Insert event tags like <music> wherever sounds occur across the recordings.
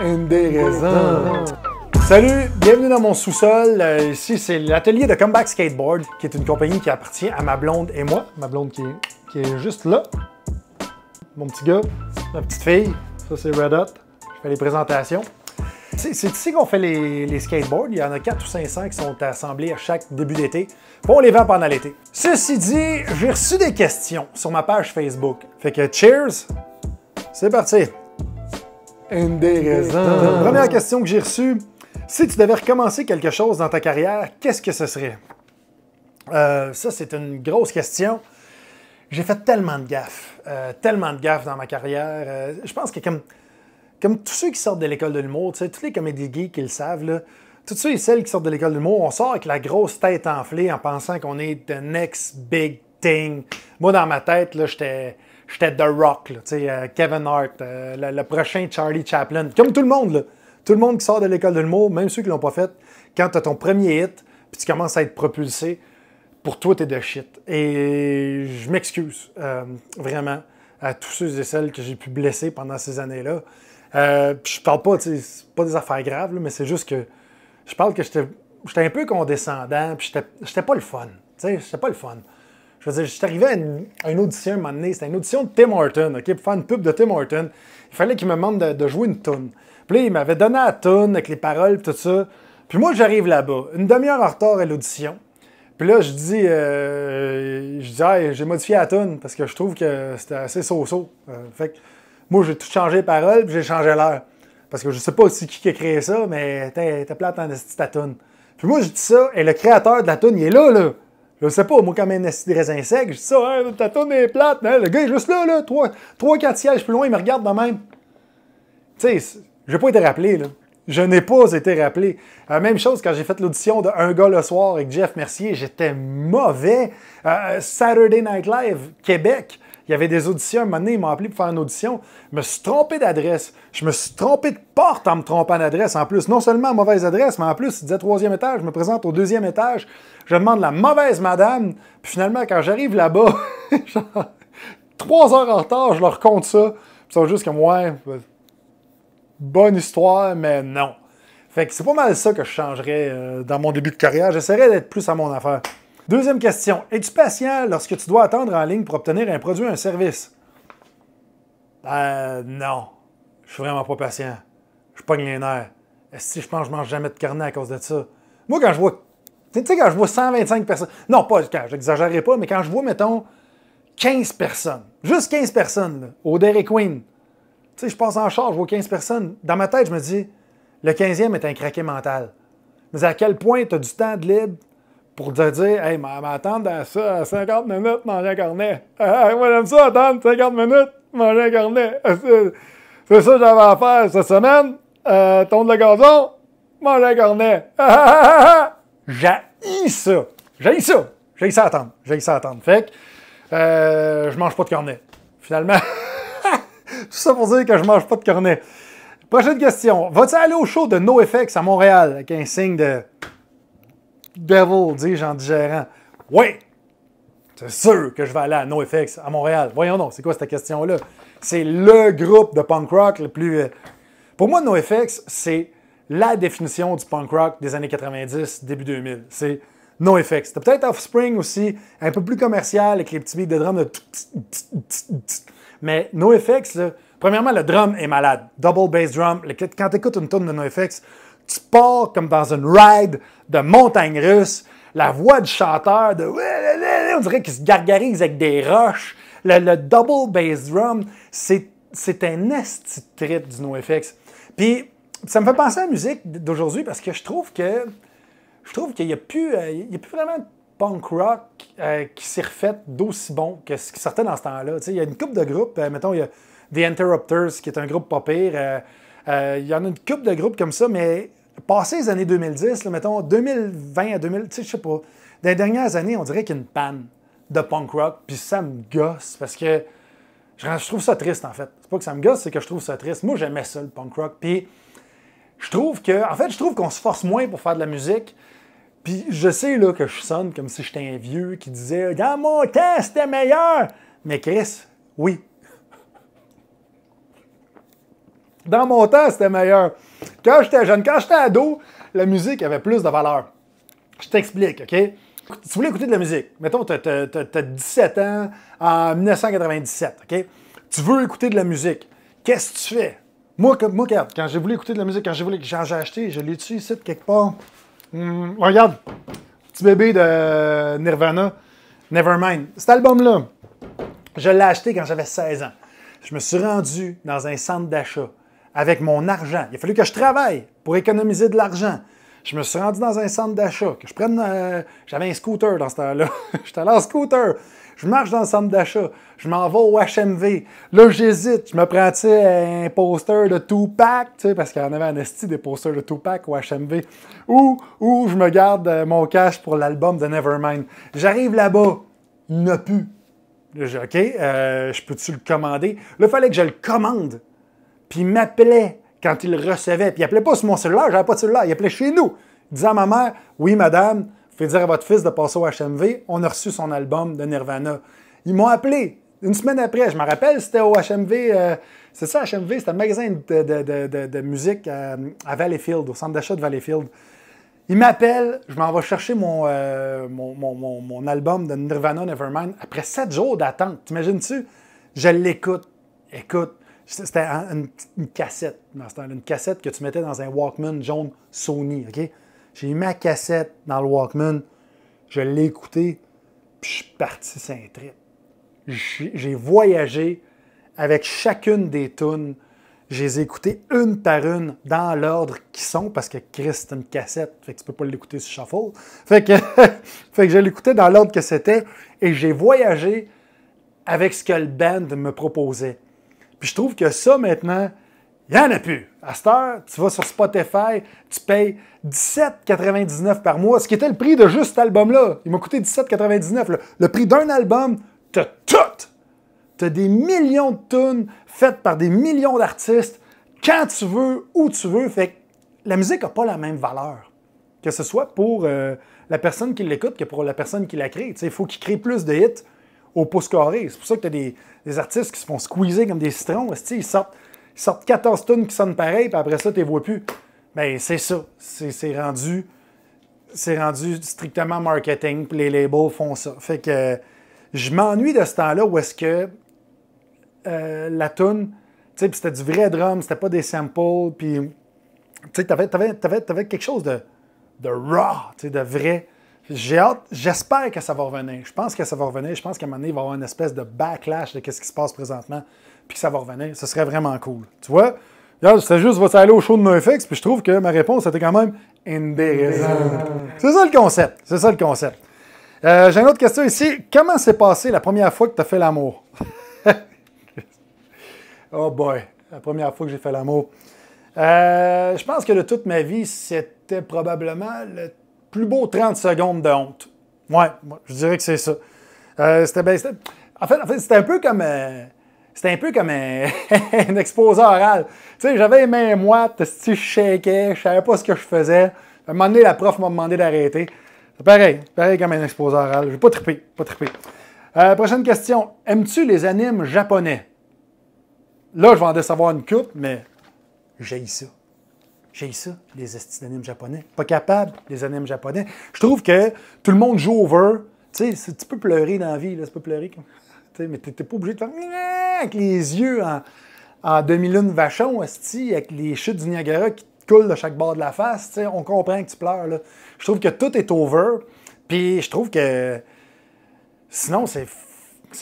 Une des raisons. Salut, bienvenue dans mon sous-sol. Euh, ici, c'est l'atelier de Comeback Skateboard, qui est une compagnie qui appartient à ma blonde et moi. Ma blonde qui est, qui est juste là. Mon petit gars, ma petite fille. Ça, c'est Red Hot. Je fais les présentations. C'est ici qu'on fait les, les, skateboards. Il y en a 4 ou 500 qui sont assemblés à chaque début d'été. on les vend pendant l'été. Ceci dit, j'ai reçu des questions sur ma page Facebook. Fait que cheers, c'est parti! Une raisons... Première question que j'ai reçue. Si tu devais recommencer quelque chose dans ta carrière, qu'est-ce que ce serait? Euh, ça, c'est une grosse question. J'ai fait tellement de gaffes, euh, tellement de gaffes dans ma carrière. Euh, je pense que comme, comme tous ceux qui sortent de l'école de l'humour, tu tous les comédies geeks qui le savent, tous ceux et celles qui sortent de l'école de l'humour, on sort avec la grosse tête enflée en pensant qu'on est the next big moi, dans ma tête, là, j'étais. J'étais The Rock, euh, Kevin Hart, euh, le, prochain Charlie Chaplin. Comme tout le monde, tout le monde qui sort de l'école de l'humour, même ceux qui l'ont pas fait, quand tu as ton premier hit, puis tu commences à être propulsé, pour toi, t'es de shit. Et je m'excuse, euh, vraiment, à tous ceux et celles que j'ai pu blesser pendant ces années-là. Euh, je parle pas, c'est pas des affaires graves, mais c'est juste que je parle que j'étais un peu condescendant, puis j'étais pas le fun. J'étais pas le fun. Je suis arrivé à une, audition à un moment donné, c'était une audition de Tim Horton, OK, pour faire une pub de Tim Horton. Il fallait qu'il me demande de, jouer une toune. Puis là, il m'avait donné la toune avec les paroles, tout ça. Puis moi, j'arrive là-bas, une demi-heure en retard à l'audition. Puis là, je dis, euh, je j'ai modifié la tune parce que je trouve que c'était assez so euh, fait que moi, j'ai tout changé les paroles, puis j'ai changé l'heure. Parce que je sais pas aussi qui a créé ça, mais t'es plate en hein, ta tune. Puis moi, je dis ça, et le créateur de la tune, il est là, là. Je sais pas, moi, quand même, des raisin sec, je dis ça, hein, ta tourne est plate, hein, le gars est juste là, là, 3-4 sièges plus loin, il me regarde de même. Tu sais, j'ai pas été rappelé, là. Je n'ai pas été rappelé. Euh, même chose quand j'ai fait l'audition de Un gars le soir avec Jeff Mercier, j'étais mauvais. Euh, Saturday Night Live, Québec, il y avait des auditions. Un moment donné, ils m'ont appelé pour faire une audition. Je me suis trompé d'adresse. Je me suis trompé de porte en me trompant d'adresse. En plus, non seulement mauvaise adresse, mais en plus, il disait troisième étage. Je me présente au deuxième étage. Je demande la mauvaise madame. Puis finalement, quand j'arrive là-bas, <laughs> trois heures en retard, je leur compte ça. Puis ils sont juste comme, ouais, ben, bonne histoire, mais non. Fait que c'est pas mal ça que je changerais euh, dans mon début de carrière. J'essaierais d'être plus à mon affaire. Deuxième question, es-tu patient lorsque tu dois attendre en ligne pour obtenir un produit ou un service? Euh, non. Je suis vraiment pas patient. Je pogne les nerfs. Si je pense que je mange jamais de carnet à cause de ça. Moi, quand je vois. Tu sais, quand je vois 125 personnes. Non, pas quand, j'exagérerai pas, mais quand je vois, mettons, 15 personnes. Juste 15 personnes, au Dairy Queen. Tu sais, je passe en charge, je vois 15 personnes. Dans ma tête, je me dis, le 15e est un craqué mental. Mais à quel point tu as du temps de libre, pour te dire hey, m'attendre à ça, à 50 minutes, manger un cornet. <laughs> moi, j'aime ça, attendre 50 minutes, manger un cornet. <laughs> C'est ça que j'avais à faire cette semaine. Euh, le gazon, manger un cornet. J'ai ça. J'ai ça. J'ai ça à attendre. J'ai ça à attendre. Fait que, euh, je mange pas de cornet. Finalement, <laughs> tout ça pour dire que je mange pas de cornet. Prochaine question. Vas-tu aller au show de NoFX à Montréal avec un signe de devil, dit je en digérant. Oui, c'est sûr que je vais aller à NoFX à Montréal. Voyons donc, c'est quoi cette question-là? C'est le groupe de punk rock le plus. Euh, pour moi, NoFX, c'est la définition du punk rock des années 90, début 2000. C'est NoFX. T'as peut-être Offspring aussi, un peu plus commercial avec les petits beats de drum. De... Mais NoFX, premièrement, le drum est malade. Double bass drum. Quand t'écoutes une tonne de NoFX, tu pars comme dans une ride de montagne russe. La voix du chanteur, de... on dirait qu'il se gargarise avec des roches. Le, double bass drum, c'est, un esti du NoFX. Puis ça me fait penser à la musique d'aujourd'hui parce que je trouve que je trouve qu'il n'y a, plus, euh, plus vraiment de punk rock euh, qui s'est refait d'aussi bon que ce qui sortait dans ce temps-là. il y a une coupe de groupes, euh, mettons, il y a The Interrupters, qui est un groupe pas pire. Euh, il y en a une coupe de groupes comme ça, mais passé les années 2010, mettons 2020 à 2000, tu sais, je sais pas, dans les dernières années, on dirait qu'il y a une panne de punk rock, puis ça me gosse parce que je, trouve ça triste en fait. C'est pas que ça me gosse, c'est que je trouve ça triste. Moi, j'aimais ça le punk rock, puis je trouve que, en fait, je trouve qu'on se force moins pour faire de la musique. Puis je sais là que je sonne comme si j'étais un vieux qui disait dans mon temps c'était meilleur, mais Chris, oui, Dans mon temps, c'était meilleur. Quand j'étais jeune, quand j'étais ado, la musique avait plus de valeur. Je t'explique, OK? Tu voulais écouter de la musique. Mettons, tu as, 17 ans en 1997, OK? Tu veux écouter de la musique. Qu'est-ce que tu fais? Moi, moi quand j'ai voulu écouter de la musique, quand j'ai voulu que j'en ai acheté, je l'ai tué ici quelque part. Hmm, regarde, petit bébé de Nirvana, Nevermind. Cet album-là, je l'ai acheté quand j'avais 16 ans. Je me suis rendu dans un centre d'achat avec mon argent. Il a fallu que je travaille pour économiser de l'argent. Je me suis rendu dans un centre d'achat, que je prenne... Euh, j'avais un scooter dans ce temps-là. <laughs> J'étais allé en scooter. Je marche dans le centre d'achat. Je m'en vais au HMV. Là, j'hésite. Je me prends un poster de Tupac, parce qu'il y en avait un esti des posters de Tupac au HMV. Ou, ou je me garde euh, mon cash pour l'album de Nevermind. J'arrive là-bas. Il n'a plus. OK, euh, je peux-tu le commander? Là, il fallait que je le commande. Puis il m'appelait quand il recevait. Puis il appelait pas sur mon cellulaire, j'avais pas de cellulaire. Il appelait chez nous. Il disait à ma mère Oui, madame, vous dire à votre fils de passer au HMV, on a reçu son album de Nirvana. Ils m'ont appelé une semaine après. Je me rappelle, c'était au HMV. Euh, c'est ça, HMV, c'était un magasin de, musique euh, à, Valleyfield, au centre d'achat de Valleyfield. Il m'appelle, je m'en vais chercher euh, mon, mon, mon, album de Nirvana Nevermind après sept jours d'attente. T'imagines-tu? Je l'écoute, écoute, c'était une, cassette une cassette que tu mettais dans un Walkman jaune Sony, OK? J'ai mis ma cassette dans le Walkman, je l'ai écoutée, puis je suis parti c'est un trip. J'ai voyagé avec chacune des tunes. j'ai écouté une par une dans l'ordre qui sont, parce que Chris, c'est une cassette, fait que tu peux pas l'écouter sur Shuffle. Fait que, <laughs> fait que je l'écoutais dans l'ordre que c'était et j'ai voyagé avec ce que le band me proposait je trouve que ça, maintenant, il n'y en a plus. À cette heure, tu vas sur Spotify, tu payes 17,99 par mois, ce qui était le prix de juste cet album-là. Il m'a coûté 17,99. Le, prix d'un album, t'as tout! as des millions de tunes faites par des millions d'artistes quand tu veux, où tu veux. Fait que la musique n'a pas la même valeur. Que ce soit pour euh, la personne qui l'écoute que pour la personne qui la crée. il faut qu'il crée plus de hits au pouce carré. C'est pour ça que tu as des, artistes qui se font squeezer comme des citrons. Ils sortent, 14 tonnes qui sonnent pareil, puis après ça, tu les vois plus. Mais ben, c'est ça. C'est rendu rendu strictement marketing, puis les labels font ça. Fait que euh, je m'ennuie de ce temps-là où est-ce que euh, la tune, tu c'était du vrai drum, c'était pas des samples, puis tu sais, t'avais, avais, quelque chose de, de raw, de vrai. J'ai hâte, j'espère que ça va revenir. Je pense que ça va revenir. Je pense qu'à un moment donné, il va y avoir une espèce de backlash de ce qui se passe présentement, puis que ça va revenir. Ce serait vraiment cool. Tu vois? C'est juste, va aller au show de NoFX, puis je trouve que ma réponse était quand même indéraison. C'est ça le concept. C'est ça le concept. Euh, j'ai une autre question ici. Comment s'est passé la première fois que tu as fait l'amour? <laughs> oh boy, la première fois que j'ai fait l'amour. Euh, je pense que de toute ma vie, c'était probablement le plus beau 30 secondes de honte. Ouais, je dirais que c'est ça. Euh, c'était, ben, en fait, en fait c'était un peu comme. Euh, c'était un peu comme <laughs> un, exposé oral. Tu sais, j'avais les mains moites, je shakais, je savais pas ce que je faisais. À un moment donné, la prof m'a demandé d'arrêter. C'est pareil, pareil comme un exposé oral. Je pas trippé, pas trippé. Euh, prochaine question. Aimes-tu les animes japonais? Là, je vais en décevoir une coupe, mais j'ai ça. J'ai ça, les animes japonais. Pas capable, les animes japonais. Je trouve que tout le monde joue over. Tu sais, tu peux pleurer dans la vie, là, tu peux pleurer. mais t'es pas obligé de faire avec les yeux en, 2001 demi-lune vachon, hostie, avec les chutes du Niagara qui te coulent de chaque bord de la face. T'sais, on comprend que tu pleures. Là. Je trouve que tout est over. Puis je trouve que sinon, c'est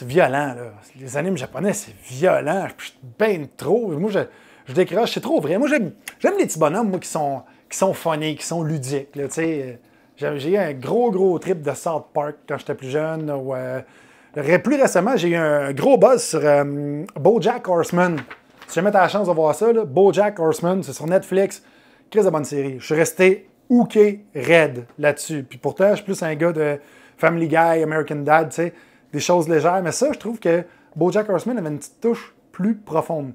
violent. Là. Les animes japonais, c'est violent. Je suis ben trop. Moi, je je décroche, c'est trop vrai. Moi, j'aime les petits bonhommes, moi, qui sont, qui sont funny, qui sont ludiques, tu J'ai eu un gros, gros trip de South Park quand j'étais plus jeune. Euh, plus récemment, j'ai eu un gros buzz sur euh, BoJack Horseman. Si jamais t'as la chance de voir ça, là, BoJack Horseman, c'est sur Netflix. Très bonne série. Je suis resté ok raide là-dessus. Puis pourtant, je suis plus un gars de Family Guy, American Dad, tu des choses légères. Mais ça, je trouve que BoJack Horseman avait une petite touche plus profonde.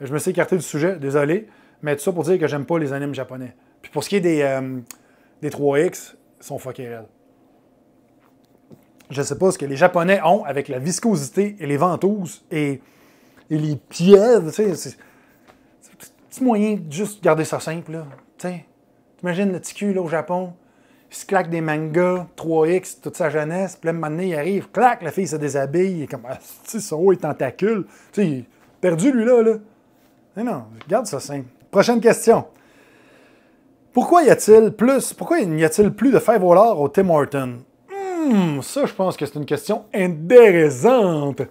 Je me suis écarté du sujet, désolé, mais tout ça pour dire que j'aime pas les animes japonais. Puis pour ce qui est des, euh, des 3X, ils sont fucking Je sais pas ce que les Japonais ont avec la viscosité et les ventouses et, les pièves, tu sais. C'est petit moyen de juste garder ça simple, là. T'sais, t'imagines le petit cul, là, au Japon, il se claque des mangas, 3X, toute sa jeunesse, puis de un donné, il arrive, clac, la fille se déshabille, il est comme, ah, son haut est tentacule. Tu sais, perdu, lui, là, là non, garde ça simple. Prochaine question. Pourquoi y a-t-il plus, pourquoi n'y a-t-il plus de fèves au au Tim Horton? Hmm, ça, je pense que c'est une question intéressante.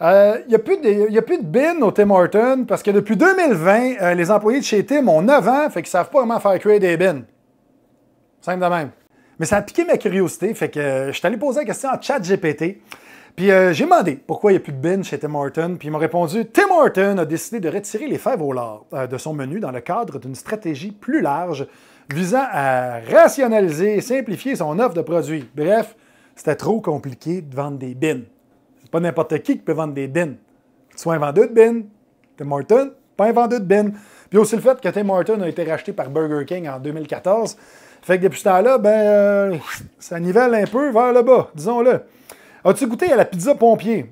Il euh, n'y a, a, plus de bin au Tim Horton parce que depuis 2020, euh, les employés de chez Tim ont 9 ans, fait qu'ils ne savent pas comment faire créer des bins. Simple de même. Mais ça a piqué ma curiosité, fait que euh, je suis allé poser la question à ChatGPT. Puis euh, j'ai demandé pourquoi il n'y a plus de bin chez Tim Horton. Puis il m'a répondu Tim Horton a décidé de retirer les fèves au lard euh, de son menu dans le cadre d'une stratégie plus large visant à rationaliser et simplifier son offre de produits. Bref, c'était trop compliqué de vendre des bins. C'est pas n'importe qui qui peut vendre des bins. Soit un vendeur de bins, Tim Horton, pas un vendeur de bins. Puis aussi le fait que Tim Horton a été racheté par Burger King en 2014. Fait que depuis ce temps-là, ben, euh, ça nivelle un peu vers le bas, disons-le. As-tu goûté à la pizza pompier?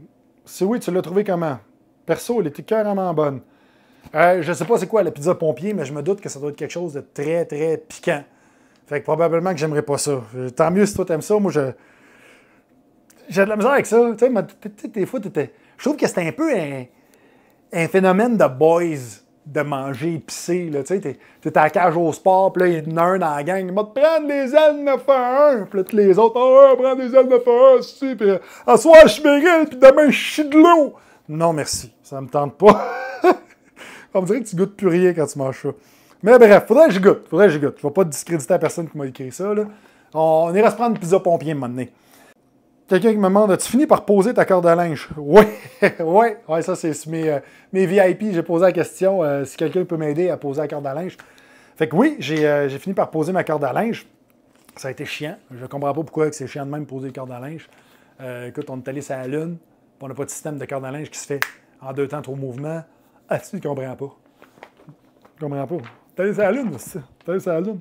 Si oui, tu l'as trouvée comment? Perso, elle était carrément bonne. Euh, je ne sais pas c'est quoi la pizza pompier, mais je me doute que ça doit être quelque chose de très, très piquant. Fait que probablement que j'aimerais pas ça. Tant mieux si toi t'aimes ça. Moi, je. J'ai de la misère avec ça. Tu sais, des fois, Je trouve que c'est un peu un... un phénomène de boys de manger épicé. Tu sais, t'es à la cage au sport, puis là, il y a un dans la gang, il m'a prendre des ailes 9 à 1. Puis là, tous les autres, oh, prends des ailes 9 à 1, aussi puis à soir, je viril, puis demain, je chie de l'eau. Non, merci, ça me tente pas. <laughs> On me dirait que tu goûtes plus rien quand tu manges ça. Mais bref, faudrait que je goûte, faudrait que je goûte. Je vais pas discréditer la personne qui m'a écrit ça, là. On, ira se prendre une pizza pompier un moment donné. Quelqu'un qui me demande As-tu fini par poser ta corde à linge Oui, <laughs> oui, ouais, ça, c'est mes, euh, mes VIP. J'ai posé la question euh, si quelqu'un peut m'aider à poser la corde à linge. Fait que oui, euh, j'ai fini par poser ma corde à linge. Ça a été chiant. Je comprends pas pourquoi c'est chiant de même poser la corde à linge. écoute, on est allé sur la Lune, on n'a pas de système de corde à linge qui se fait en deux temps, trop mouvement. Ah, tu ne comprends pas. ne comprends pas. T'es allé sur la Lune, ça. T'es allé sur la Lune.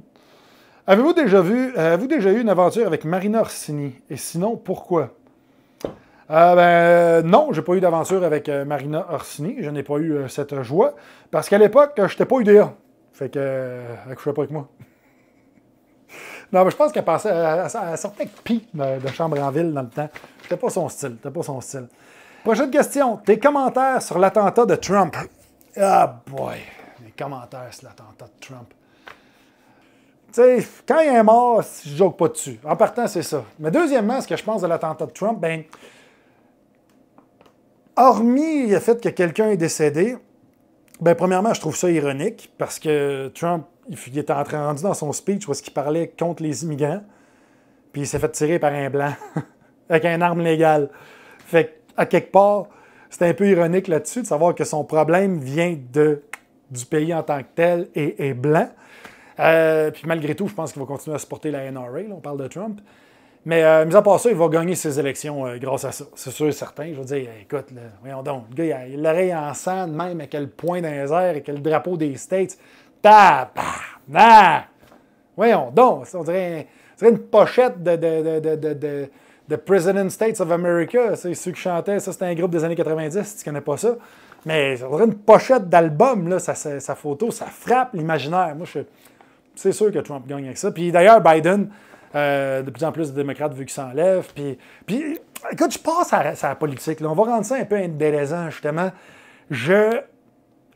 Avez-vous déjà vu, vous déjà eu une aventure avec Marina Orsini? Et sinon, pourquoi? Euh, ben, euh, non, j'ai pas eu d'aventure avec euh, Marina Orsini. Je n'ai pas eu euh, cette joie. Parce qu'à l'époque, je n'étais pas UDA. Fait que, ne pas avec moi. <laughs> non, mais je pense qu'elle passait, à sortait avec Pi de, de, Chambre en Ville dans le temps. C'était pas son style. C'était pas son style. Prochaine question. Tes commentaires sur l'attentat de Trump. Ah, boy. Les commentaires sur l'attentat de Trump quand il est mort, je joke pas dessus. En partant, c'est ça. Mais deuxièmement, ce que je pense de l'attentat de Trump, ben, hormis le fait que quelqu'un est décédé, ben, premièrement, je trouve ça ironique parce que Trump, il était rendu dans son speech où qu'il parlait contre les immigrants, puis il s'est fait tirer par un blanc <laughs> avec une arme légale. Fait à quelque part, c'est un peu ironique là-dessus de savoir que son problème vient de, du pays en tant que tel et est blanc. Euh, puis malgré tout, je pense qu'il va continuer à supporter la NRA. Là, on parle de Trump. Mais euh, mis à part ça, il va gagner ses élections euh, grâce à ça. C'est sûr et certain. Je veux dire, écoute, voyons donc, le gars, il a l'oreille en sang, même à quel point dans les airs, et quel drapeau des States. na, Voyons donc, on dirait, une pochette de, de, de, de President States of America, c'est ceux qui chantaient, ça c'était un groupe des années 90, si tu connais pas ça. Mais ça dirait une pochette d'album, là, sa, photo, ça frappe l'imaginaire. Moi, je, c'est sûr que Trump gagne avec ça. Puis d'ailleurs, Biden, euh, de plus en plus de démocrates, vu qu'il s'enlève. Puis, puis, écoute, je passe à, la politique. On va rendre ça un peu intéressant, justement. Je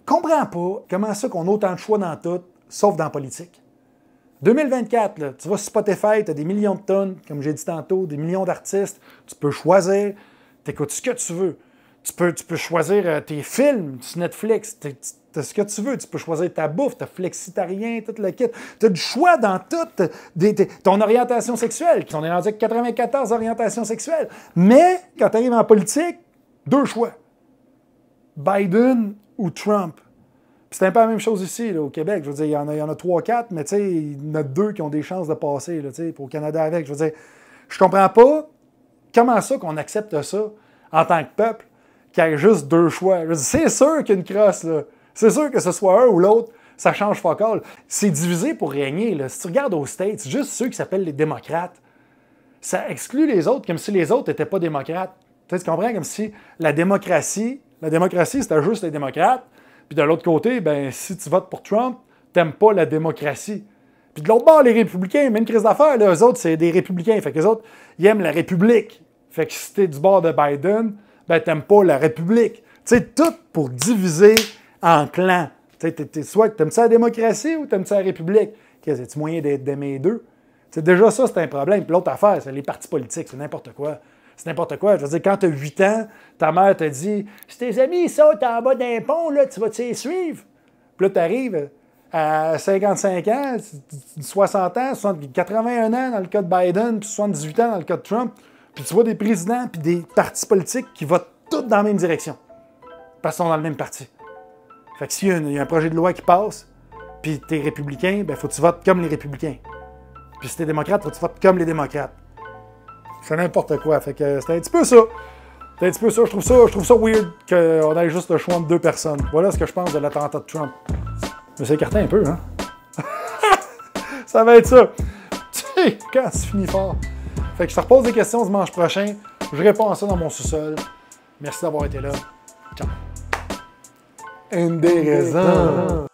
comprends pas comment ça qu'on a autant de choix dans tout, sauf dans la politique. 2024, là, tu vas sur Spotify, tu as des millions de tonnes, comme j'ai dit tantôt, des millions d'artistes. Tu peux choisir, tu ce que tu veux. Tu peux, tu peux choisir euh, tes films sur Netflix, tes, T'as ce que tu veux. Tu peux choisir ta bouffe, t'as flexitarien, tout le kit. T'as du choix dans toute. ton orientation sexuelle. On est rendu avec 94 orientations sexuelles. Mais quand tu arrives en politique, deux choix. Biden ou Trump. C'est un peu la même chose ici, au Québec. Je veux dire, il y en a, y 3-4, mais tu sais, il y en a deux qui ont des chances de passer, là, pour le Canada avec. Je veux dire, je comprends pas comment ça qu'on accepte ça en tant que peuple, qu'il y juste deux choix. C'est sûr qu'une crosse, là, c'est sûr que ce soit un ou l'autre, ça change focal. C'est divisé pour régner. Là. Si tu regardes aux States, juste ceux qui s'appellent les démocrates, ça exclut les autres comme si les autres n'étaient pas démocrates. Tu, comprends? Comme si la démocratie, la démocratie, c'était juste les démocrates. Puis de l'autre côté, ben, si tu votes pour Trump, t'aimes pas la démocratie. Puis de l'autre bord, les républicains, même crise d'affaires, eux autres, c'est des républicains. Fait que les autres, ils aiment la République. Fait que si t'es du bord de Biden, ben t'aimes pas la République. Tu sais, tout pour diviser en Tu sais, soit tu ça la démocratie ou tu ça la République. Qu'est-ce que tu moyen des les deux? C'est déjà ça, c'est un problème. Puis l'autre affaire, c'est les partis politiques, c'est n'importe quoi. C'est n'importe quoi. Je veux dire, quand tu as 8 ans, ta mère te dit Si tes amis sautent en bas d'un pont, là, tu vas -tu suivre. Puis là, euh, tu arrives à 55 ans, 60 ans, 81 ans dans le cas de Biden, puis 78 ans dans le cas de Trump. Puis tu vois des présidents puis des partis politiques qui votent tous dans la même direction. Parce qu'ils sont dans le même parti. Fait que s'il y, a un projet de loi qui passe, puis t'es républicain, ben faut que tu votes comme les républicains. Puis si t'es démocrate, faut que tu votes comme les démocrates. C'est n'importe quoi. Fait que euh, c'est un petit peu ça. C'est un petit peu ça. Je trouve ça, je trouve ça weird qu'on ait juste le choix de deux personnes. Voilà ce que je pense de l'attentat de Trump. Je me suis un peu, hein? <laughs> ça va être ça. <laughs> quand c'est fini fort. Fait que je te repose des questions dimanche prochain. Je réponds à ça dans mon sous-sol. Merci d'avoir été là. en des raisins.